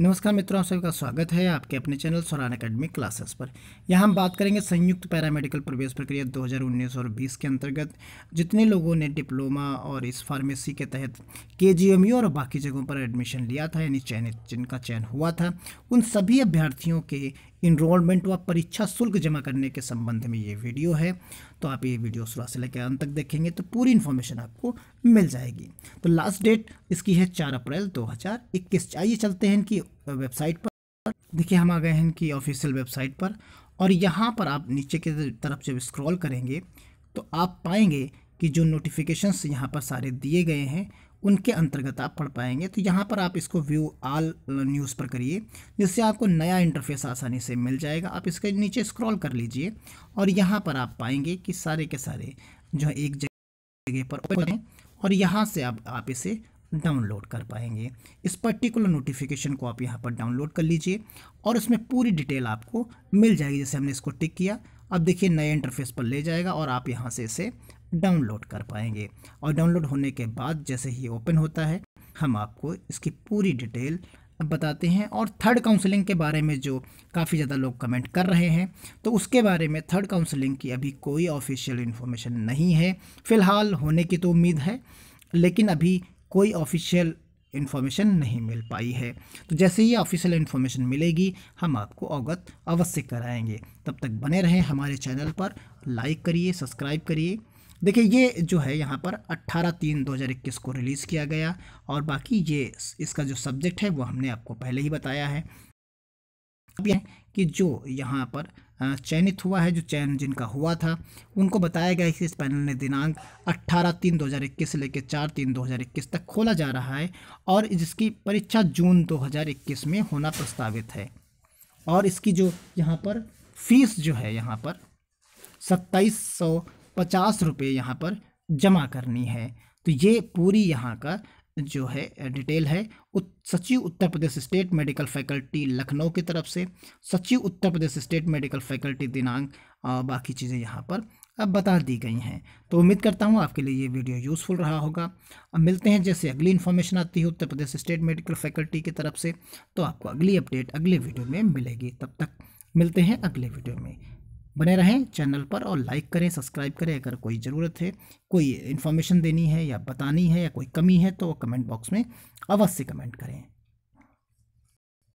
नमस्कार मित्रों आप सभी का स्वागत है आपके अपने चैनल सोरान अकेडमी क्लासेस पर यहाँ हम बात करेंगे संयुक्त पैरामेडिकल प्रवेश प्रक्रिया 2019 और 20 के अंतर्गत जितने लोगों ने डिप्लोमा और इस फार्मेसी के तहत के e और बाकी जगहों पर एडमिशन लिया था यानी चयनित जिनका चयन हुआ था उन सभी अभ्यर्थियों के इनरोलमेंट व परीक्षा शुल्क जमा करने के संबंध में ये वीडियो है तो आप ये वीडियो शुरुआत से लेकर अंत तक देखेंगे तो पूरी इन्फॉर्मेशन आपको मिल जाएगी तो लास्ट डेट इसकी है चार अप्रैल दो हज़ार इक्कीस आइए चलते हैं इनकी वेबसाइट पर देखिए हम आ गए हैं इनकी ऑफिशियल वेबसाइट पर और यहाँ पर आप नीचे की तरफ जब स्क्रॉल करेंगे तो आप पाएंगे कि जो नोटिफिकेशंस यहाँ पर सारे दिए गए हैं उनके अंतर्गत आप पढ़ पाएंगे तो यहाँ पर आप इसको व्यू आल न्यूज़ पर करिए जिससे आपको नया इंटरफेस आसानी से मिल जाएगा आप इसके नीचे स्क्रॉल कर लीजिए और यहाँ पर आप पाएंगे कि सारे के सारे जो है एक जगह पर हैं और यहाँ से आप आप इसे डाउनलोड कर पाएंगे इस पर्टिकुलर नोटिफिकेशन को आप यहाँ पर डाउनलोड कर लीजिए और उसमें पूरी डिटेल आपको मिल जाएगी जैसे हमने इसको टिक किया अब देखिए नए इंटरफेस पर ले जाएगा और आप यहाँ से इसे डाउनलोड कर पाएंगे और डाउनलोड होने के बाद जैसे ही ओपन होता है हम आपको इसकी पूरी डिटेल बताते हैं और थर्ड काउंसलिंग के बारे में जो काफ़ी ज़्यादा लोग कमेंट कर रहे हैं तो उसके बारे में थर्ड काउंसलिंग की अभी कोई ऑफिशियल इन्फॉर्मेशन नहीं है फ़िलहाल होने की तो उम्मीद है लेकिन अभी कोई ऑफिशियल इन्फॉर्मेशन नहीं मिल पाई है तो जैसे ही ऑफिशियल इन्फॉर्मेशन मिलेगी हम आपको अवगत अवश्य कराएँगे तब तक बने रहें हमारे चैनल पर लाइक करिए सब्सक्राइब करिए देखिए ये जो है यहाँ पर 18 तीन 2021 को रिलीज़ किया गया और बाकी ये इसका जो सब्जेक्ट है वो हमने आपको पहले ही बताया है अब यह कि जो यहाँ पर चयनित हुआ है जो चयन जिनका हुआ था उनको बताया गया कि इस पैनल ने दिनांक 18 तीन 2021 से लेकर 4 तीन 2021 तक खोला जा रहा है और जिसकी परीक्षा जून 2021 में होना प्रस्तावित है और इसकी जो यहाँ पर फीस जो है यहाँ पर सत्ताईस सौ पचास रुपये यहाँ पर जमा करनी है तो ये पूरी यहाँ का जो है डिटेल है उत, सचिव Uttar Pradesh state medical faculty Lucknow की तरफ से सचिव Uttar Pradesh state medical faculty दिनांक बाकी चीज़ें यहाँ पर अब बता दी गई हैं तो उम्मीद करता हूँ आपके लिए ये वीडियो यूज़फुल रहा होगा अब मिलते हैं जैसे अगली इन्फॉर्मेशन आती है Uttar Pradesh state medical faculty की तरफ से तो आपको अगली अपडेट अगले वीडियो में मिलेगी तब तक मिलते हैं अगले वीडियो में बने रहें चैनल पर और लाइक करें सब्सक्राइब करें अगर कोई ज़रूरत है कोई इन्फॉर्मेशन देनी है या बतानी है या कोई कमी है तो कमेंट बॉक्स में अवश्य कमेंट करें